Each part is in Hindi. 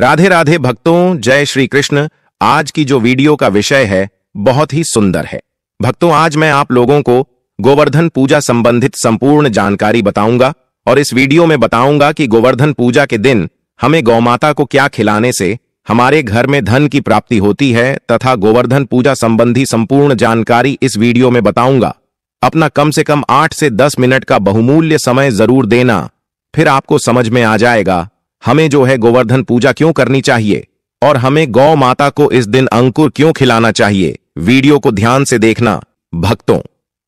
राधे राधे भक्तों जय श्री कृष्ण आज की जो वीडियो का विषय है बहुत ही सुंदर है भक्तों आज मैं आप लोगों को गोवर्धन पूजा संबंधित संपूर्ण जानकारी बताऊंगा और इस वीडियो में बताऊंगा कि गोवर्धन पूजा के दिन हमें गौमाता को क्या खिलाने से हमारे घर में धन की प्राप्ति होती है तथा गोवर्धन पूजा संबंधी संपूर्ण जानकारी इस वीडियो में बताऊंगा अपना कम से कम आठ से दस मिनट का बहुमूल्य समय जरूर देना फिर आपको समझ में आ जाएगा हमें जो है गोवर्धन पूजा क्यों करनी चाहिए और हमें गौ माता को इस दिन अंकुर क्यों खिलाना चाहिए वीडियो को ध्यान से देखना भक्तों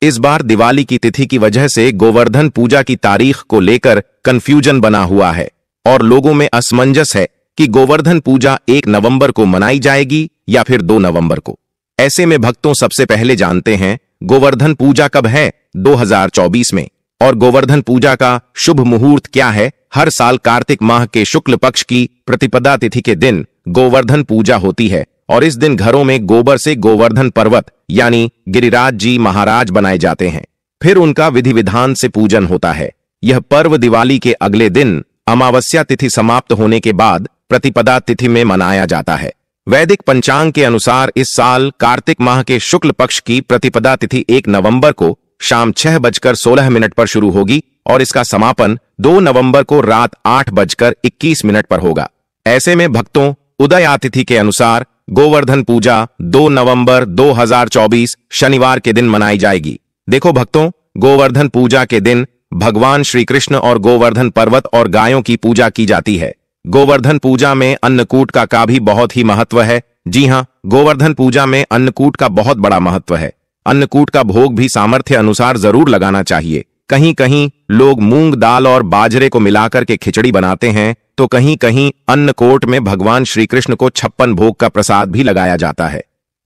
इस बार दिवाली की तिथि की वजह से गोवर्धन पूजा की तारीख को लेकर कंफ्यूजन बना हुआ है और लोगों में असमंजस है कि गोवर्धन पूजा एक नवंबर को मनाई जाएगी या फिर दो नवंबर को ऐसे में भक्तों सबसे पहले जानते हैं गोवर्धन पूजा कब है 2024 में और गोवर्धन पूजा का शुभ मुहूर्त क्या है हर साल कार्तिक माह के शुक्ल पक्ष की प्रतिपदा तिथि के दिन गोवर्धन पूजा होती है और इस दिन घरों में गोबर से गोवर्धन पर्वत यानी गिरिराज जी महाराज बनाए जाते हैं फिर उनका विधि विधान से पूजन होता है यह पर्व दिवाली के अगले दिन अमावस्या तिथि समाप्त होने के बाद प्रतिपदा तिथि में मनाया जाता है वैदिक पंचांग के अनुसार इस साल कार्तिक माह के शुक्ल पक्ष की प्रतिपदा तिथि एक नवंबर को शाम छह बजकर सोलह मिनट पर शुरू होगी और इसका समापन 2 नवंबर को रात आठ बजकर इक्कीस मिनट पर होगा ऐसे में भक्तों उदय आतिथि के अनुसार गोवर्धन पूजा 2 नवंबर 2024 शनिवार के दिन मनाई जाएगी देखो भक्तों गोवर्धन पूजा के दिन भगवान श्री कृष्ण और गोवर्धन पर्वत और गायों की पूजा की जाती है गोवर्धन पूजा में अन्नकूट का, का भी बहुत ही महत्व है जी हाँ गोवर्धन पूजा में अन्नकूट का बहुत बड़ा महत्व है अन्नकूट का भोग भी सामर्थ्य अनुसार जरूर लगाना चाहिए कहीं कहीं लोग मूंग दाल और बाजरे को मिलाकर के खिचड़ी बनाते हैं तो कहीं कहीं अन्नकोट में भगवान श्री कृष्ण को छप्पन भोग का प्रसाद भी लगाया जाता है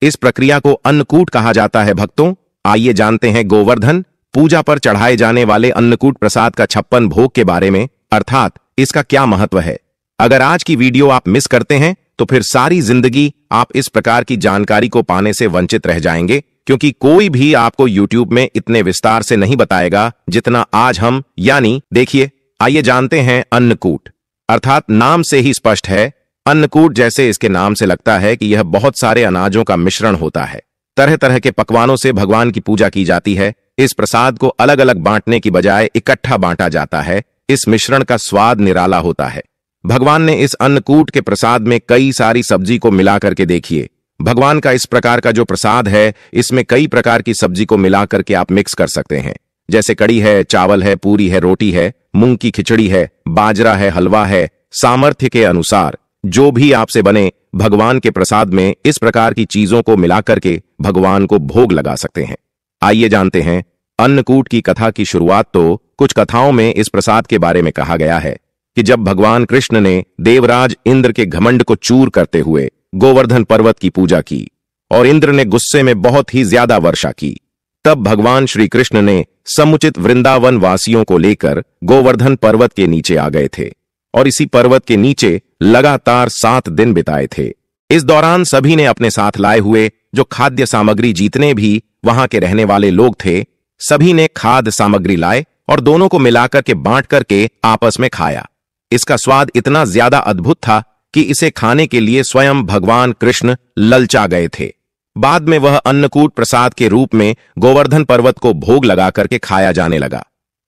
इस प्रक्रिया को अन्नकूट कहा जाता है भक्तों आइए जानते हैं गोवर्धन पूजा पर चढ़ाए जाने वाले अन्नकूट प्रसाद का छप्पन भोग के बारे में अर्थात इसका क्या महत्व है अगर आज की वीडियो आप मिस करते हैं तो फिर सारी जिंदगी आप इस प्रकार की जानकारी को पाने से वंचित रह जाएंगे क्योंकि कोई भी आपको YouTube में इतने विस्तार से नहीं बताएगा जितना आज हम यानी देखिए आइए जानते हैं अन्नकूट अर्थात नाम से ही स्पष्ट है अन्नकूट जैसे इसके नाम से लगता है कि यह बहुत सारे अनाजों का मिश्रण होता है तरह तरह के पकवानों से भगवान की पूजा की जाती है इस प्रसाद को अलग अलग बांटने की बजाय इकट्ठा बांटा जाता है इस मिश्रण का स्वाद निराला होता है भगवान ने इस अन्नकूट के प्रसाद में कई सारी सब्जी को मिला करके देखिए भगवान का इस प्रकार का जो प्रसाद है इसमें कई प्रकार की सब्जी को मिला करके आप मिक्स कर सकते हैं जैसे कड़ी है चावल है पूरी है रोटी है मूंग की खिचड़ी है बाजरा है हलवा है सामर्थ्य के अनुसार जो भी आपसे बने भगवान के प्रसाद में इस प्रकार की चीजों को मिला करके भगवान को भोग लगा सकते हैं आइए जानते हैं अन्नकूट की कथा की शुरुआत तो कुछ कथाओं में इस प्रसाद के बारे में कहा गया है कि जब भगवान कृष्ण ने देवराज इंद्र के घमंड को चूर करते हुए गोवर्धन पर्वत की पूजा की और इंद्र ने गुस्से में बहुत ही ज्यादा वर्षा की तब भगवान श्री कृष्ण ने समुचित वृंदावन वासियों को लेकर गोवर्धन पर्वत के नीचे आ गए थे और इसी पर्वत के नीचे लगातार सात दिन बिताए थे इस दौरान सभी ने अपने साथ लाए हुए जो खाद्य सामग्री जीतने भी वहां के रहने वाले लोग थे सभी ने खाद्य सामग्री लाए और दोनों को मिलाकर के बांट करके आपस में खाया इसका स्वाद इतना ज्यादा अद्भुत था कि इसे खाने के लिए स्वयं भगवान कृष्ण ललचा गए थे बाद में वह अन्नकूट प्रसाद के रूप में गोवर्धन पर्वत को भोग लगा करके खाया जाने लगा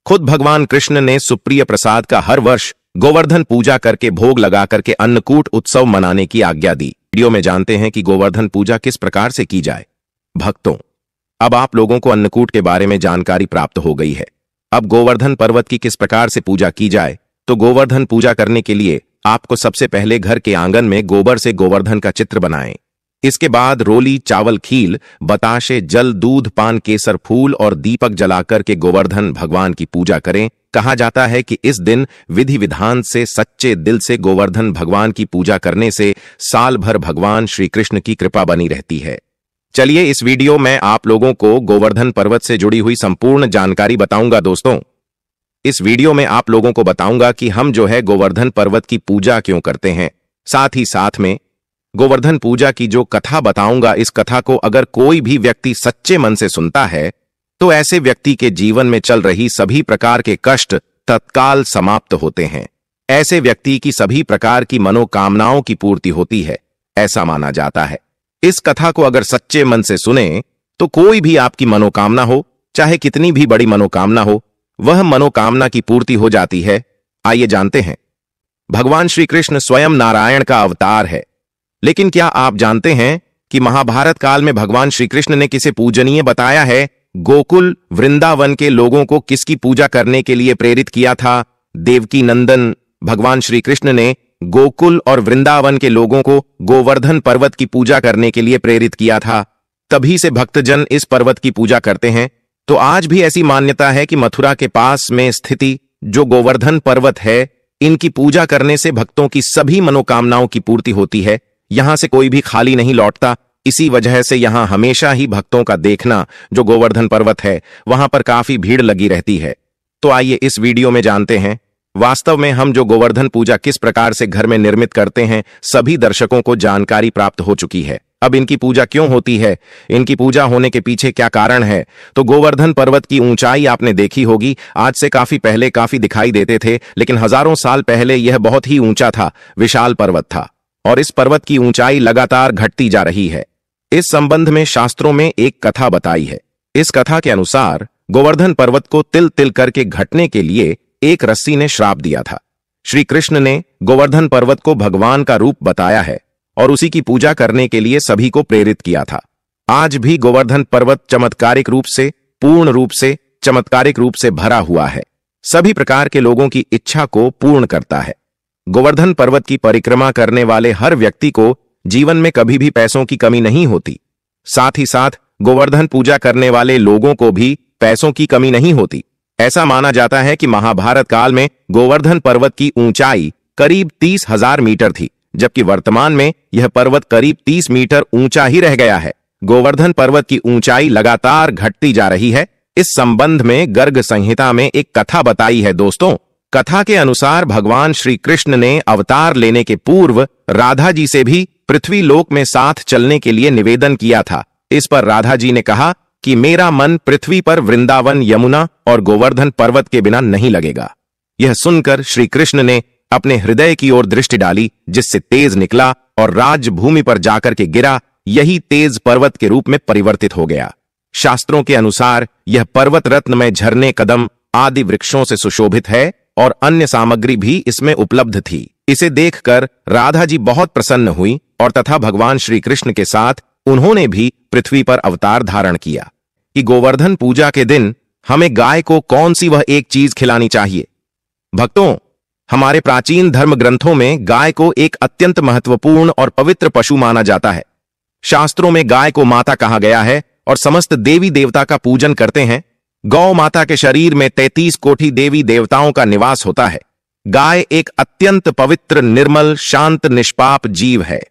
खुद भगवान कृष्ण ने सुप्रिय प्रसाद का हर वर्ष गोवर्धन पूजा करके भोग लगा करके अन्नकूट उत्सव मनाने की आज्ञा दी वीडियो में जानते हैं कि गोवर्धन पूजा किस प्रकार से की जाए भक्तों अब आप लोगों को अन्नकूट के बारे में जानकारी प्राप्त हो गई है अब गोवर्धन पर्वत की किस प्रकार से पूजा की जाए तो गोवर्धन पूजा करने के लिए आपको सबसे पहले घर के आंगन में गोबर से गोवर्धन का चित्र बनाएं। इसके बाद रोली चावल खील बताशे जल दूध पान केसर फूल और दीपक जलाकर के गोवर्धन भगवान की पूजा करें कहा जाता है कि इस दिन विधि विधान से सच्चे दिल से गोवर्धन भगवान की पूजा करने से साल भर भगवान श्री कृष्ण की कृपा बनी रहती है चलिए इस वीडियो में आप लोगों को गोवर्धन पर्वत से जुड़ी हुई संपूर्ण जानकारी बताऊंगा दोस्तों इस वीडियो में आप लोगों को बताऊंगा कि हम जो है गोवर्धन पर्वत की पूजा क्यों करते हैं साथ ही साथ में गोवर्धन पूजा की जो कथा बताऊंगा इस कथा को अगर कोई भी व्यक्ति सच्चे मन से सुनता है तो ऐसे व्यक्ति के जीवन में चल रही सभी प्रकार के कष्ट तत्काल समाप्त होते हैं ऐसे व्यक्ति की सभी प्रकार की मनोकामनाओं की पूर्ति होती है ऐसा माना जाता है इस कथा को अगर सच्चे मन से सुने तो कोई भी आपकी मनोकामना हो चाहे कितनी भी बड़ी मनोकामना हो वह मनोकामना की पूर्ति हो जाती है आइए जानते हैं भगवान श्री कृष्ण स्वयं नारायण का अवतार है लेकिन क्या आप जानते हैं कि महाभारत काल में भगवान श्री कृष्ण ने किसे पूजनीय बताया है गोकुल वृंदावन के लोगों को किसकी पूजा करने के लिए प्रेरित किया था देवकी नंदन भगवान श्री कृष्ण ने गोकुल और वृंदावन के लोगों को गोवर्धन पर्वत की पूजा करने के लिए प्रेरित किया था तभी से भक्तजन इस पर्वत की पूजा करते हैं तो आज भी ऐसी मान्यता है कि मथुरा के पास में स्थिति जो गोवर्धन पर्वत है इनकी पूजा करने से भक्तों की सभी मनोकामनाओं की पूर्ति होती है यहां से कोई भी खाली नहीं लौटता इसी वजह से यहां हमेशा ही भक्तों का देखना जो गोवर्धन पर्वत है वहां पर काफी भीड़ लगी रहती है तो आइए इस वीडियो में जानते हैं वास्तव में हम जो गोवर्धन पूजा किस प्रकार से घर में निर्मित करते हैं सभी दर्शकों को जानकारी प्राप्त हो चुकी है अब इनकी पूजा क्यों होती है इनकी पूजा होने के पीछे क्या कारण है तो गोवर्धन पर्वत की ऊंचाई आपने देखी होगी आज से काफी पहले काफी दिखाई देते थे लेकिन हजारों साल पहले यह बहुत ही ऊंचा था विशाल पर्वत था और इस पर्वत की ऊंचाई लगातार घटती जा रही है इस संबंध में शास्त्रों में एक कथा बताई है इस कथा के अनुसार गोवर्धन पर्वत को तिल तिल करके घटने के लिए एक रस्सी ने श्राप दिया था श्री कृष्ण ने गोवर्धन पर्वत को भगवान का रूप बताया है और उसी की पूजा करने के लिए सभी को प्रेरित किया था आज भी गोवर्धन पर्वत चमत्कारिक रूप से पूर्ण रूप से चमत्कारिक रूप से भरा हुआ है सभी प्रकार के लोगों की इच्छा को पूर्ण करता है गोवर्धन पर्वत की परिक्रमा करने वाले हर व्यक्ति को जीवन में कभी भी पैसों की कमी नहीं होती साथ ही साथ गोवर्धन पूजा करने वाले लोगों को भी पैसों की कमी नहीं होती ऐसा माना जाता है कि महाभारत काल में गोवर्धन पर्वत की ऊंचाई करीब तीस हजार मीटर थी जबकि वर्तमान में यह पर्वत करीब 30 मीटर ऊंचा ही रह गया है गोवर्धन पर्वत की ऊंचाई लगातार घटती जा रही है इस संबंध में गर्ग संहिता में एक कथा बताई है दोस्तों कथा के अनुसार भगवान श्री कृष्ण ने अवतार लेने के पूर्व राधा जी से भी पृथ्वी लोक में साथ चलने के लिए निवेदन किया था इस पर राधा जी ने कहा कि मेरा मन पृथ्वी पर वृंदावन यमुना और गोवर्धन पर्वत के बिना नहीं लगेगा यह सुनकर श्री कृष्ण ने अपने हृदय की ओर दृष्टि डाली जिससे तेज निकला और राजभूमि पर जाकर के गिरा यही तेज पर्वत के रूप में परिवर्तित हो गया शास्त्रों के अनुसार यह पर्वत में झरने कदम आदि वृक्षों से सुशोभित है और अन्य सामग्री भी इसमें उपलब्ध थी इसे देखकर राधा जी बहुत प्रसन्न हुई और तथा भगवान श्री कृष्ण के साथ उन्होंने भी पृथ्वी पर अवतार धारण किया कि गोवर्धन पूजा के दिन हमें गाय को कौन सी वह एक चीज खिलानी चाहिए भक्तों हमारे प्राचीन धर्म ग्रंथों में गाय को एक अत्यंत महत्वपूर्ण और पवित्र पशु माना जाता है शास्त्रों में गाय को माता कहा गया है और समस्त देवी देवता का पूजन करते हैं गौ माता के शरीर में तैतीस कोठी देवी देवताओं का निवास होता है गाय एक अत्यंत पवित्र निर्मल शांत निष्पाप जीव है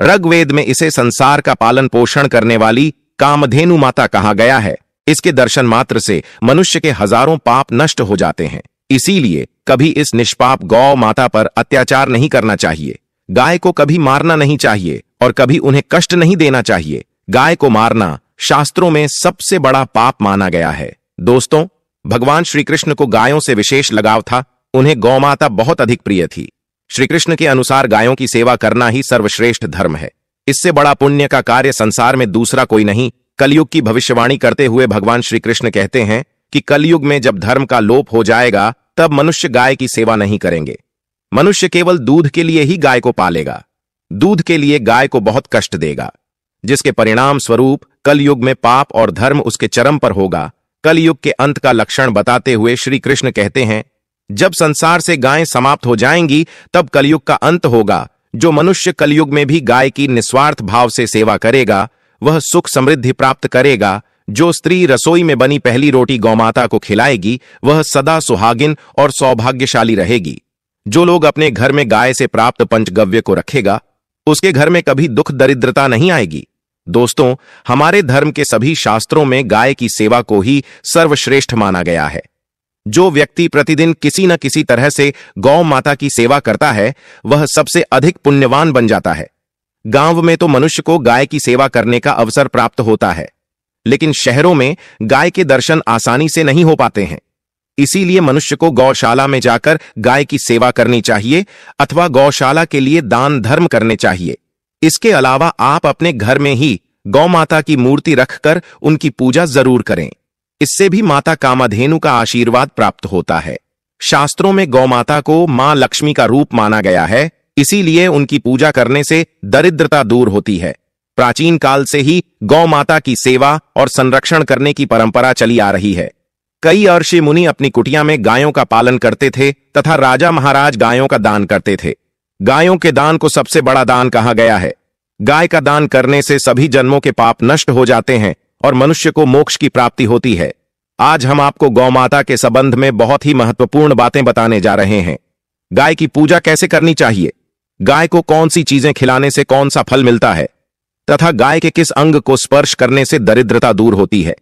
ऋग्वेद में इसे संसार का पालन पोषण करने वाली कामधेनु माता कहा गया है इसके दर्शन मात्र से मनुष्य के हजारों पाप नष्ट हो जाते हैं इसीलिए कभी इस निष्पाप गौ माता पर अत्याचार नहीं करना चाहिए गाय को कभी मारना नहीं चाहिए और कभी उन्हें कष्ट नहीं देना चाहिए गाय को मारना शास्त्रों में सबसे बड़ा पाप माना गया है दोस्तों भगवान श्री कृष्ण को गायों से विशेष लगाव था उन्हें गौ माता बहुत अधिक प्रिय थी श्री कृष्ण के अनुसार गायों की सेवा करना ही सर्वश्रेष्ठ धर्म है इससे बड़ा पुण्य का कार्य संसार में दूसरा कोई नहीं कलयुग की भविष्यवाणी करते हुए भगवान श्री कृष्ण कहते हैं कि कलयुग में जब धर्म का लोप हो जाएगा तब मनुष्य गाय की सेवा नहीं करेंगे मनुष्य केवल दूध के लिए ही गाय को पालेगा दूध के लिए गाय को बहुत कष्ट देगा जिसके परिणाम स्वरूप कलयुग में पाप और धर्म उसके चरम पर होगा कलयुग के अंत का लक्षण बताते हुए श्री कृष्ण कहते हैं जब संसार से गायें समाप्त हो जाएंगी तब कलयुग का अंत होगा जो मनुष्य कलयुग में भी गाय की निस्वार्थ भाव से सेवा करेगा वह सुख समृद्धि प्राप्त करेगा जो स्त्री रसोई में बनी पहली रोटी गौमाता को खिलाएगी वह सदा सुहागिन और सौभाग्यशाली रहेगी जो लोग अपने घर में गाय से प्राप्त पंचगव्य को रखेगा उसके घर में कभी दुख दरिद्रता नहीं आएगी दोस्तों हमारे धर्म के सभी शास्त्रों में गाय की सेवा को ही सर्वश्रेष्ठ माना गया है जो व्यक्ति प्रतिदिन किसी न किसी तरह से गौ माता की सेवा करता है वह सबसे अधिक पुण्यवान बन जाता है गांव में तो मनुष्य को गाय की सेवा करने का अवसर प्राप्त होता है लेकिन शहरों में गाय के दर्शन आसानी से नहीं हो पाते हैं इसीलिए मनुष्य को गौशाला में जाकर गाय की सेवा करनी चाहिए अथवा गौशाला के लिए दान धर्म करने चाहिए इसके अलावा आप अपने घर में ही गौ माता की मूर्ति रखकर उनकी पूजा जरूर करें इससे भी माता कामाधेनु का आशीर्वाद प्राप्त होता है शास्त्रों में गौ माता को मां लक्ष्मी का रूप माना गया है इसीलिए उनकी पूजा करने से दरिद्रता दूर होती है प्राचीन काल से ही गौ माता की सेवा और संरक्षण करने की परंपरा चली आ रही है कई अर्षि मुनि अपनी कुटिया में गायों का पालन करते थे तथा राजा महाराज गायों का दान करते थे गायों के दान को सबसे बड़ा दान कहा गया है गाय का दान करने से सभी जन्मों के पाप नष्ट हो जाते हैं और मनुष्य को मोक्ष की प्राप्ति होती है आज हम आपको गौ माता के संबंध में बहुत ही महत्वपूर्ण बातें बताने जा रहे हैं गाय की पूजा कैसे करनी चाहिए गाय को कौन सी चीजें खिलाने से कौन सा फल मिलता है तथा गाय के किस अंग को स्पर्श करने से दरिद्रता दूर होती है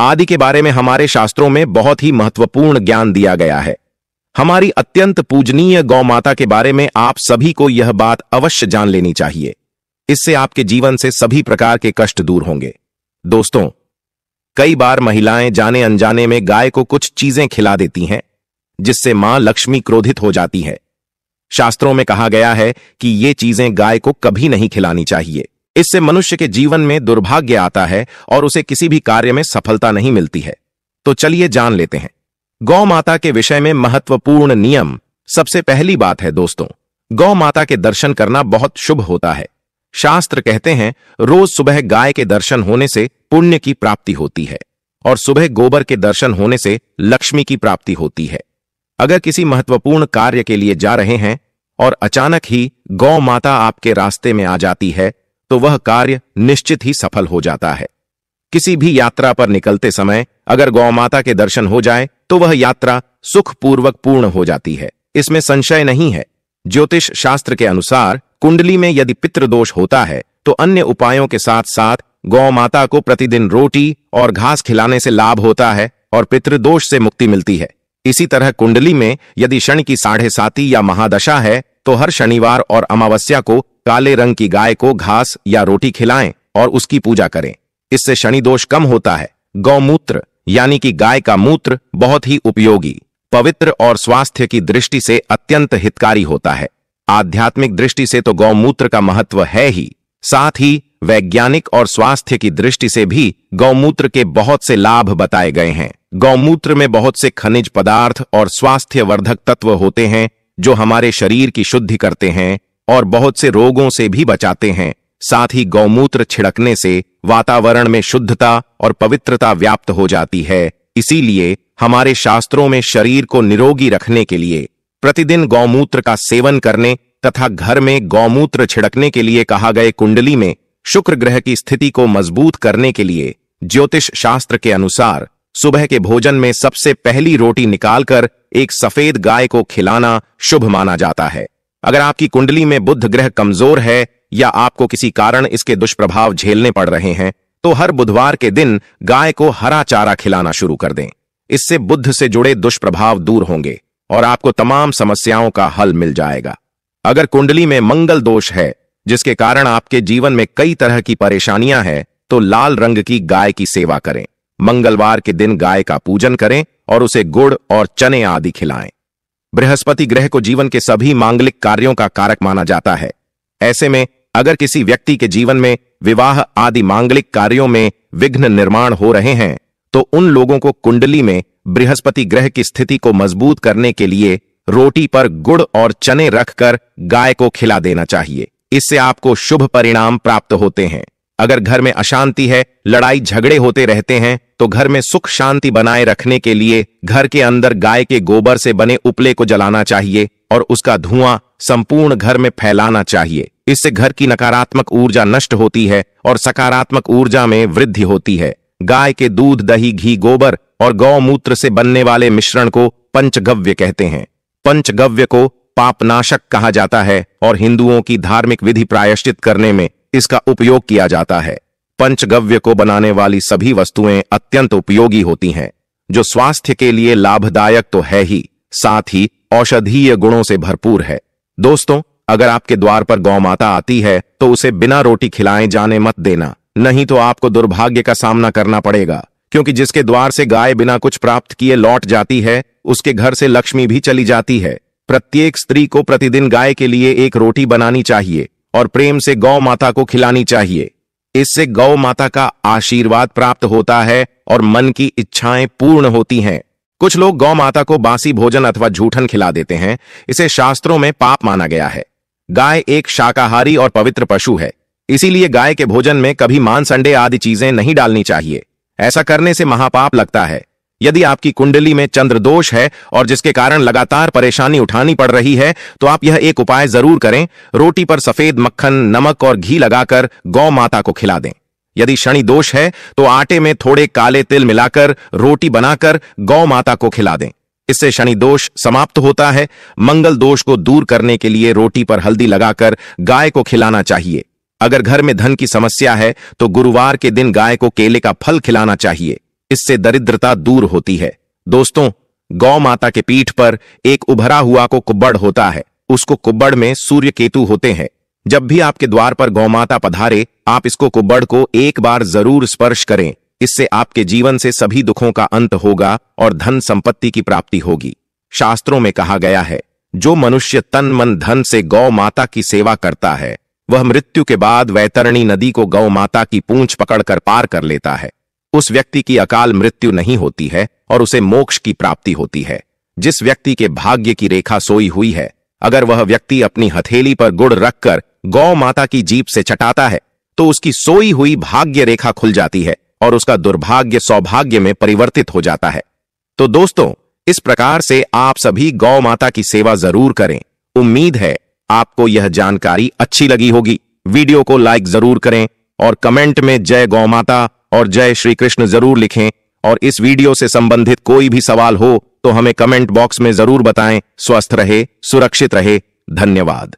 आदि के बारे में हमारे शास्त्रों में बहुत ही महत्वपूर्ण ज्ञान दिया गया है हमारी अत्यंत पूजनीय गौ माता के बारे में आप सभी को यह बात अवश्य जान लेनी चाहिए इससे आपके जीवन से सभी प्रकार के कष्ट दूर होंगे दोस्तों कई बार महिलाएं जाने अनजाने में गाय को कुछ चीजें खिला देती हैं जिससे मां लक्ष्मी क्रोधित हो जाती है शास्त्रों में कहा गया है कि ये चीजें गाय को कभी नहीं खिलानी चाहिए इससे मनुष्य के जीवन में दुर्भाग्य आता है और उसे किसी भी कार्य में सफलता नहीं मिलती है तो चलिए जान लेते हैं गौ माता के विषय में महत्वपूर्ण नियम सबसे पहली बात है दोस्तों गौ माता के दर्शन करना बहुत शुभ होता है शास्त्र कहते हैं रोज सुबह गाय के दर्शन होने से पुण्य की प्राप्ति होती है और सुबह गोबर के दर्शन होने से लक्ष्मी की प्राप्ति होती है अगर किसी महत्वपूर्ण कार्य के लिए जा रहे हैं और अचानक ही गौ माता आपके रास्ते में आ जाती है तो वह कार्य निश्चित ही सफल हो जाता है किसी भी यात्रा पर निकलते समय अगर गौ माता के दर्शन हो जाए तो वह यात्रा सुखपूर्वक पूर्ण हो जाती है इसमें संशय नहीं है ज्योतिष शास्त्र के अनुसार कुंडली में यदि पितृदोष होता है तो अन्य उपायों के साथ साथ गौ माता को प्रतिदिन रोटी और घास खिलाने से लाभ होता है और पितृदोष से मुक्ति मिलती है इसी तरह कुंडली में यदि शनि की साढ़े साती या महादशा है तो हर शनिवार और अमावस्या को काले रंग की गाय को घास या रोटी खिलाएं और उसकी पूजा करें इससे शनि दोष कम होता है गौमूत्र यानी कि गाय का मूत्र बहुत ही उपयोगी पवित्र और स्वास्थ्य की दृष्टि से अत्यंत हितकारी होता है आध्यात्मिक दृष्टि से तो गौमूत्र का महत्व है ही साथ ही वैज्ञानिक और स्वास्थ्य की दृष्टि से भी गौमूत्र के बहुत से लाभ बताए गए हैं गौमूत्र में बहुत से खनिज पदार्थ और स्वास्थ्यवर्धक तत्व होते हैं जो हमारे शरीर की शुद्धि करते हैं और बहुत से रोगों से भी बचाते हैं साथ ही गौमूत्र छिड़कने से वातावरण में शुद्धता और पवित्रता व्याप्त हो जाती है इसीलिए हमारे शास्त्रों में शरीर को निरोगी रखने के लिए प्रतिदिन गौमूत्र का सेवन करने तथा घर में गौमूत्र छिड़कने के लिए कहा गए कुंडली में शुक्र ग्रह की स्थिति को मजबूत करने के लिए ज्योतिष शास्त्र के अनुसार सुबह के भोजन में सबसे पहली रोटी निकालकर एक सफेद गाय को खिलाना शुभ माना जाता है अगर आपकी कुंडली में बुद्ध ग्रह कमजोर है या आपको किसी कारण इसके दुष्प्रभाव झेलने पड़ रहे हैं तो हर बुधवार के दिन गाय को हरा चारा खिलाना शुरू कर दें इससे बुद्ध से जुड़े दुष्प्रभाव दूर होंगे और आपको तमाम समस्याओं का हल मिल जाएगा अगर कुंडली में मंगल दोष है जिसके कारण आपके जीवन में कई तरह की परेशानियां हैं तो लाल रंग की गाय की सेवा करें मंगलवार के दिन गाय का पूजन करें और उसे गुड़ और चने आदि खिलाएं बृहस्पति ग्रह को जीवन के सभी मांगलिक कार्यों का कारक माना जाता है ऐसे में अगर किसी व्यक्ति के जीवन में विवाह आदि मांगलिक कार्यों में विघ्न निर्माण हो रहे हैं तो उन लोगों को कुंडली में बृहस्पति ग्रह की स्थिति को मजबूत करने के लिए रोटी पर गुड़ और चने रखकर गाय को खिला देना चाहिए इससे आपको शुभ परिणाम प्राप्त होते हैं अगर घर में अशांति है लड़ाई झगड़े होते रहते हैं तो घर में सुख शांति बनाए रखने के लिए घर के अंदर गाय के गोबर से बने उपले को जलाना चाहिए और उसका धुआं संपूर्ण घर में फैलाना चाहिए इससे घर की नकारात्मक ऊर्जा नष्ट होती है और सकारात्मक ऊर्जा में वृद्धि होती है गाय के दूध दही घी गोबर और गौमूत्र से बनने वाले मिश्रण को पंचगव्य कहते हैं पंचगव्य को पापनाशक कहा जाता है और हिंदुओं की धार्मिक विधि प्रायश्चित करने में इसका उपयोग किया जाता है पंचगव्य को बनाने वाली सभी वस्तुएं अत्यंत उपयोगी होती हैं जो स्वास्थ्य के लिए लाभदायक तो है ही साथ ही औषधीय गुणों से भरपूर है दोस्तों अगर आपके द्वार पर गौ माता आती है तो उसे बिना रोटी खिलाए जाने मत देना नहीं तो आपको दुर्भाग्य का सामना करना पड़ेगा क्योंकि जिसके द्वार से गाय बिना कुछ प्राप्त किए लौट जाती है उसके घर से लक्ष्मी भी चली जाती है प्रत्येक स्त्री को प्रतिदिन गाय के लिए एक रोटी बनानी चाहिए और प्रेम से गौ माता को खिलानी चाहिए इससे गौ माता का आशीर्वाद प्राप्त होता है और मन की इच्छाएं पूर्ण होती हैं कुछ लोग गौ माता को बासी भोजन अथवा झूठन खिला देते हैं इसे शास्त्रों में पाप माना गया है गाय एक शाकाहारी और पवित्र पशु है इसीलिए गाय के भोजन में कभी मांस अंडे आदि चीजें नहीं डालनी चाहिए ऐसा करने से महापाप लगता है यदि आपकी कुंडली में चंद्र दोष है और जिसके कारण लगातार परेशानी उठानी पड़ रही है तो आप यह एक उपाय जरूर करें रोटी पर सफेद मक्खन नमक और घी लगाकर गौ माता को खिला दें यदि शनि दोष है तो आटे में थोड़े काले तिल मिलाकर रोटी बनाकर गौ माता को खिला दें इससे शनि दोष समाप्त होता है मंगल दोष को दूर करने के लिए रोटी पर हल्दी लगाकर गाय को खिलाना चाहिए अगर घर में धन की समस्या है तो गुरुवार के दिन गाय को केले का फल खिलाना चाहिए इससे दरिद्रता दूर होती है दोस्तों गौ माता के पीठ पर एक उभरा हुआ को कुब्बड़ होता है उसको कुब्बड़ में सूर्य केतु होते हैं जब भी आपके द्वार पर गौ माता पधारे आप इसको कुब्बड़ को एक बार जरूर स्पर्श करें इससे आपके जीवन से सभी दुखों का अंत होगा और धन संपत्ति की प्राप्ति होगी शास्त्रों में कहा गया है जो मनुष्य तन मन धन से गौ माता की सेवा करता है वह मृत्यु के बाद वैतरणी नदी को गौ माता की पूंछ पकड़कर पार कर लेता है उस व्यक्ति की अकाल मृत्यु नहीं होती है और उसे मोक्ष की प्राप्ति होती है जिस व्यक्ति के भाग्य की रेखा सोई हुई है अगर वह व्यक्ति अपनी हथेली पर गुड़ रखकर गौ माता की जीप से चटाता है तो उसकी सोई हुई भाग्य रेखा खुल जाती है और उसका दुर्भाग्य सौभाग्य में परिवर्तित हो जाता है तो दोस्तों इस प्रकार से आप सभी गौ माता की सेवा जरूर करें उम्मीद है आपको यह जानकारी अच्छी लगी होगी वीडियो को लाइक जरूर करें और कमेंट में जय गौ माता और जय श्री कृष्ण जरूर लिखें और इस वीडियो से संबंधित कोई भी सवाल हो तो हमें कमेंट बॉक्स में जरूर बताएं स्वस्थ रहे सुरक्षित रहे धन्यवाद